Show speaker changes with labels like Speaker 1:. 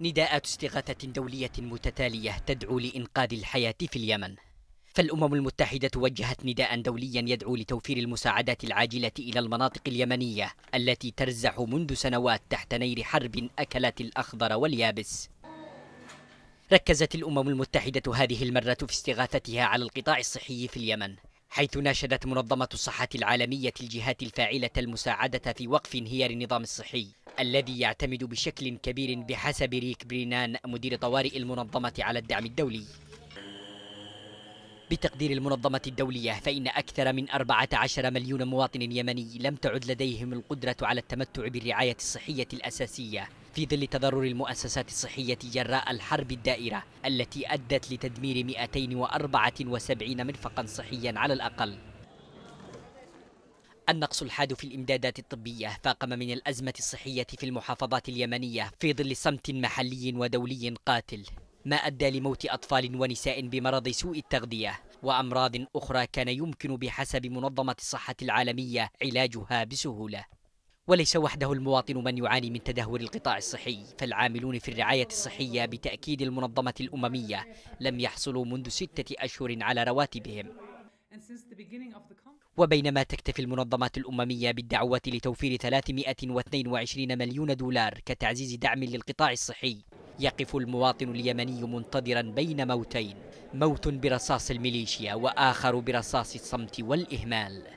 Speaker 1: نداءات استغاثة دولية متتالية تدعو لإنقاذ الحياة في اليمن فالأمم المتحدة وجهت نداء دوليا يدعو لتوفير المساعدات العاجلة إلى المناطق اليمنية التي ترزح منذ سنوات تحت نير حرب أكلت الأخضر واليابس ركزت الأمم المتحدة هذه المرة في استغاثتها على القطاع الصحي في اليمن حيث ناشدت منظمة الصحة العالمية الجهات الفاعلة المساعدة في وقف انهيار النظام الصحي الذي يعتمد بشكل كبير بحسب ريك برينان مدير طوارئ المنظمة على الدعم الدولي بتقدير المنظمة الدولية فإن أكثر من 14 مليون مواطن يمني لم تعد لديهم القدرة على التمتع بالرعاية الصحية الأساسية في ظل تضرر المؤسسات الصحية جراء الحرب الدائرة التي أدت لتدمير 274 منفقا صحيا على الأقل النقص الحاد في الإمدادات الطبية فاقم من الأزمة الصحية في المحافظات اليمنية في ظل صمت محلي ودولي قاتل ما أدى لموت أطفال ونساء بمرض سوء التغذية وأمراض أخرى كان يمكن بحسب منظمة الصحة العالمية علاجها بسهولة وليس وحده المواطن من يعاني من تدهور القطاع الصحي فالعاملون في الرعاية الصحية بتأكيد المنظمة الأممية لم يحصلوا منذ ستة أشهر على رواتبهم وبينما تكتفي المنظمات الأممية بالدعوة لتوفير 322 مليون دولار كتعزيز دعم للقطاع الصحي يقف المواطن اليمني منتظرا بين موتين موت برصاص الميليشيا وآخر برصاص الصمت والإهمال